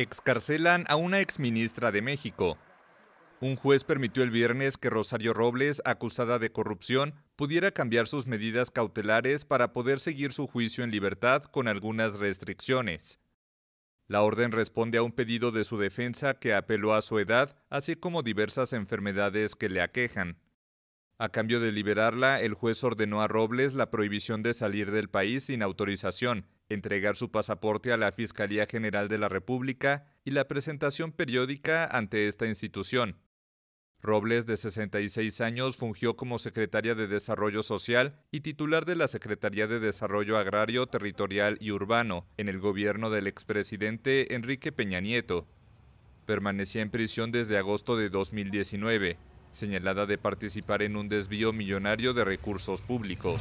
Excarcelan a una exministra de México. Un juez permitió el viernes que Rosario Robles, acusada de corrupción, pudiera cambiar sus medidas cautelares para poder seguir su juicio en libertad con algunas restricciones. La orden responde a un pedido de su defensa que apeló a su edad, así como diversas enfermedades que le aquejan. A cambio de liberarla, el juez ordenó a Robles la prohibición de salir del país sin autorización, entregar su pasaporte a la Fiscalía General de la República y la presentación periódica ante esta institución. Robles, de 66 años, fungió como secretaria de Desarrollo Social y titular de la Secretaría de Desarrollo Agrario, Territorial y Urbano en el gobierno del expresidente Enrique Peña Nieto. Permanecía en prisión desde agosto de 2019, señalada de participar en un desvío millonario de recursos públicos.